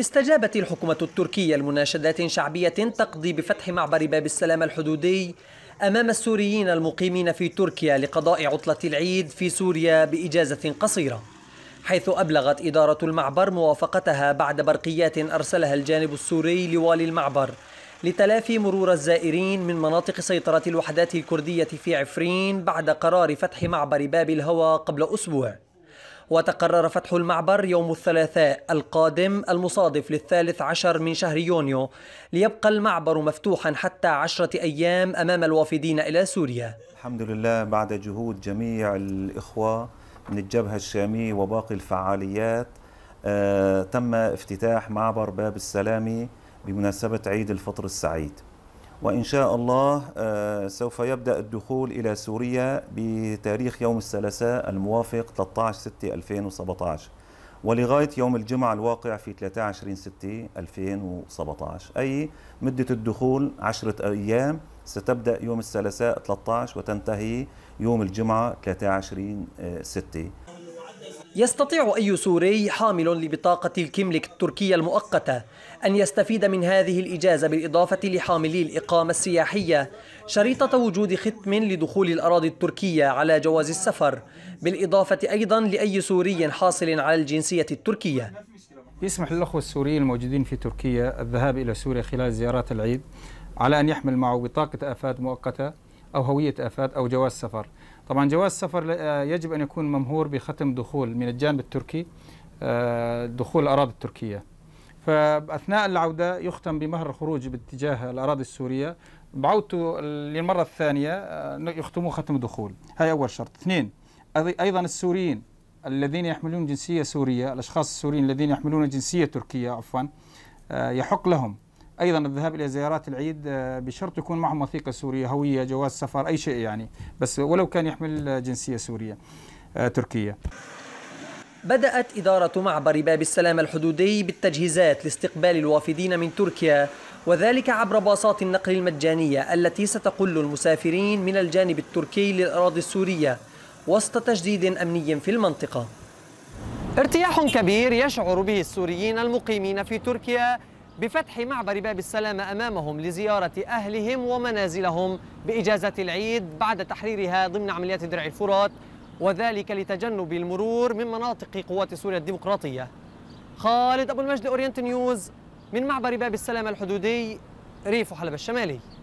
استجابت الحكومة التركية لمناشدات شعبية تقضي بفتح معبر باب السلام الحدودي أمام السوريين المقيمين في تركيا لقضاء عطلة العيد في سوريا بإجازة قصيرة حيث أبلغت إدارة المعبر موافقتها بعد برقيات أرسلها الجانب السوري لوالي المعبر لتلافي مرور الزائرين من مناطق سيطرة الوحدات الكردية في عفرين بعد قرار فتح معبر باب الهوى قبل أسبوع وتقرر فتح المعبر يوم الثلاثاء القادم المصادف للثالث عشر من شهر يونيو ليبقى المعبر مفتوحا حتى عشرة أيام أمام الوافدين إلى سوريا الحمد لله بعد جهود جميع الإخوة من الجبهة الشامية وباقي الفعاليات آه، تم افتتاح معبر باب السلامي بمناسبة عيد الفطر السعيد وإن شاء الله آه، سوف يبدأ الدخول إلى سوريا بتاريخ يوم الثلاثاء الموافق 13/6/2017 ولغاية يوم الجمعة الواقع في 23/6/2017 أي مدة الدخول عشرة أيام ستبدأ يوم الثلاثاء 13 وتنتهي يوم الجمعة 23/6 يستطيع أي سوري حامل لبطاقة الكملك التركية المؤقتة أن يستفيد من هذه الإجازة بالإضافة لحاملي الإقامة السياحية شريطة وجود ختم لدخول الأراضي التركية على جواز السفر بالإضافة أيضا لأي سوري حاصل على الجنسية التركية يسمح للأخوة السوريين الموجودين في تركيا الذهاب إلى سوريا خلال زيارات العيد على أن يحمل معه بطاقة أفاد مؤقتة أو هوية أفاد أو جواز سفر طبعا جواز السفر آه، يجب أن يكون ممهور بختم دخول من الجانب التركي آه، دخول الأراضي التركية فأثناء العودة يختم بمهر الخروج باتجاه الأراضي السورية بعودته للمرة الثانية آه، يختموا ختم دخول هاي أول شرط اثنين أيضا السوريين الذين يحملون جنسية سورية الأشخاص السوريين الذين يحملون جنسية تركية عفوا يحق لهم ايضا الذهاب الى زيارات العيد آه، بشرط يكون معهم وثيقه سوريه هويه جواز سفر اي شيء يعني بس ولو كان يحمل جنسيه سوريه آه، تركيه بدأت إدارة معبر باب السلام الحدودي بالتجهيزات لاستقبال الوافدين من تركيا وذلك عبر باصات النقل المجانية التي ستقل المسافرين من الجانب التركي للأراضي السورية وسط تجديد أمني في المنطقة ارتياح كبير يشعر به السوريين المقيمين في تركيا بفتح معبر باب السلامة أمامهم لزيارة أهلهم ومنازلهم بإجازة العيد بعد تحريرها ضمن عمليات درع الفرات وذلك لتجنب المرور من مناطق قوات سوريا الديمقراطية خالد أبو المجد أورينت نيوز من معبر باب السلامة الحدودي ريف حلب الشمالي